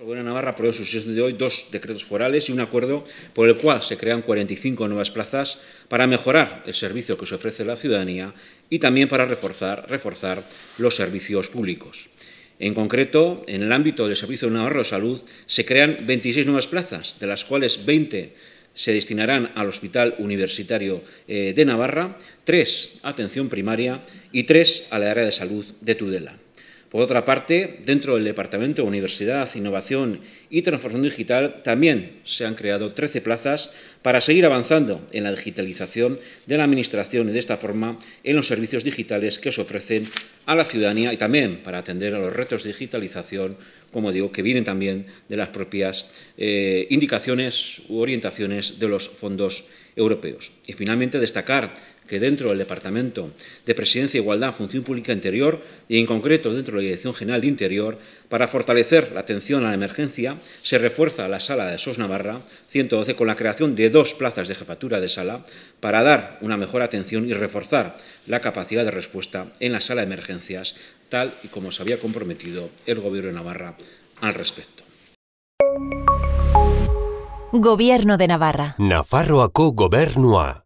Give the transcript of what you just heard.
El Gobierno de Navarra aprobó su sesión de hoy dos decretos forales y un acuerdo por el cual se crean 45 nuevas plazas para mejorar el servicio que se ofrece a la ciudadanía y también para reforzar, reforzar los servicios públicos. En concreto, en el ámbito del Servicio de Navarra de Salud se crean 26 nuevas plazas, de las cuales 20 se destinarán al Hospital Universitario eh, de Navarra, 3 a atención primaria y 3 la área de salud de Tudela. Por otra parte, dentro del Departamento de Universidad, Innovación y Transformación Digital también se han creado 13 plazas para seguir avanzando en la digitalización de la Administración y de esta forma en los servicios digitales que se ofrecen a la ciudadanía y también para atender a los retos de digitalización, como digo, que vienen también de las propias eh, indicaciones u orientaciones de los fondos europeos. Y finalmente destacar que dentro del Departamento de Presidencia, e Igualdad, Función Pública Interior y en concreto dentro de la Dirección General de Interior, para fortalecer la atención a la emergencia, se refuerza la sala de SOS Navarra 112 con la creación de dos plazas de jefatura de sala para dar una mejor atención y reforzar la capacidad de respuesta en la sala de emergencias, tal y como se había comprometido el Gobierno de Navarra al respecto. Gobierno de Navarra. gobernua.